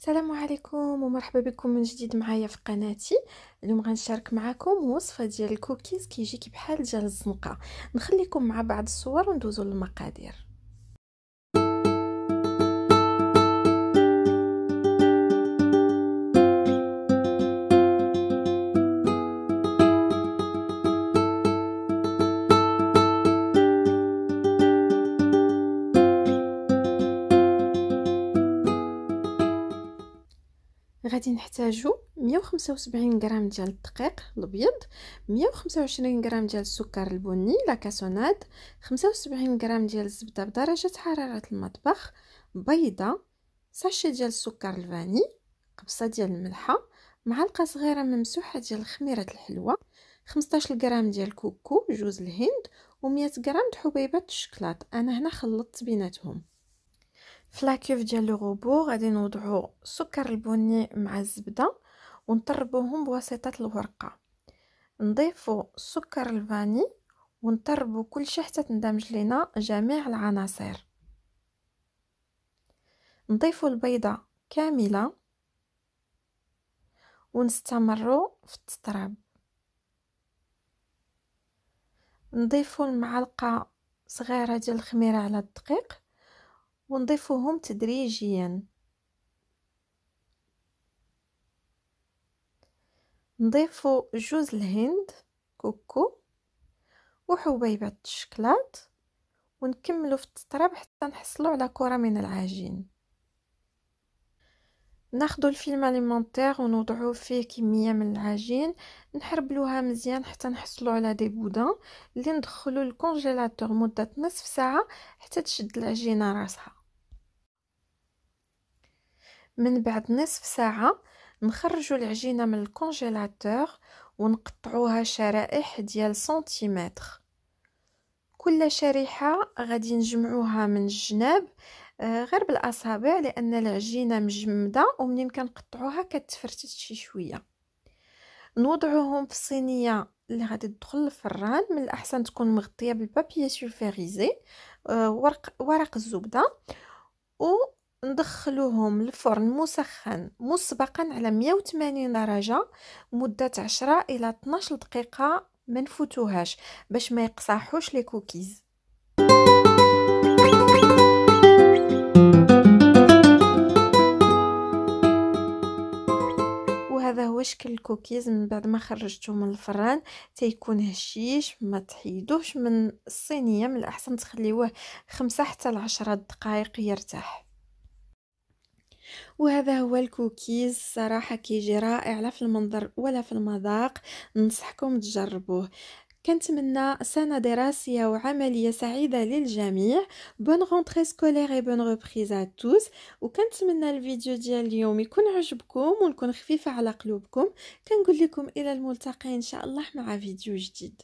السلام عليكم ومرحبا بكم من جديد معايا في قناتي اليوم غنشارك معكم وصفه ديال الكوكيز كيجي كي بحال ديال الزنقه نخليكم مع بعض الصور وندوزو للمقادير غادي نحتاجو 175 غرام ديال الدقيق الابيض 125 غرام ديال السكر البني لاكاسوناد 75 غرام ديال الزبده بدرجه حراره المطبخ بيضه ساشي ديال السكر الفاني قبصه ديال الملحه معلقه صغيره ممسوحه ديال خميره الحلوه 15 غرام ديال الكوكو جوز الهند و100 غرام د حبيبات الشكلاط انا هنا خلطت بيناتهم في لاكيوف ديال لوغوبو غادي نوضعو السكر البني مع الزبده ونطربوهم بواسطه الورقه نضيفو سكر الفاني ونطربو كلشي حتى تندمج لينا جميع العناصر نضيفو البيضه كامله ونستمروا في التطراب نضيفو المعلقه صغيره ديال الخميره على الدقيق ونضيفهم تدريجيا نضيف جوز الهند كوكو وحبيبة الشكلاط ونكملو في التطراب حتى نحصلو على كرة من العجين ناخدو الفيلم اليمونتير ونوضعو فيه كمية من العجين نحربلوها مزيان حتى نحصلو على دي بودان اللي ندخلو الكونجيلاتور مدة نصف ساعة حتى تشد العجينة راسها من بعد نصف ساعة نخرجوا العجينة من الكونجيلاتور ونقطعوها شرائح ديال سنتيمتر كل شريحة غادي نجمعوها من الجناب آه، غير بالاصابع لان العجينه مجمده ومنين كنقطعوها كتفرتت شي شويه نوضعوهم في الصينيه اللي غادي تدخل الفران من الاحسن تكون مغطيه بالبابي سولفيريزي آه، ورق ورق الزبده و ندخلوهم للفرن مسخن مسبقا على 180 درجه مده 10 الى 12 دقيقه ما نفوتوهاش باش ما يقصحوش لي كوكيز وهذا هو شكل الكوكيز من بعد ما خرجته من الفران تيكون هشيش ما تحيدوش من الصينيه من الاحسن تخليوه خمسة حتى 10 دقائق يرتاح وهذا هو الكوكيز صراحة كيجي رائع لا في المنظر ولا في المذاق ننصحكم تجربوه كنتمنى سنة دراسية وعملية سعيدة للجميع بون رونتري سكولير اي بون ريبريز ا توس وكنتمنى الفيديو ديال اليوم يكون عجبكم ونكون خفيفة على قلوبكم كنقول لكم الى الملتقى ان شاء الله مع فيديو جديد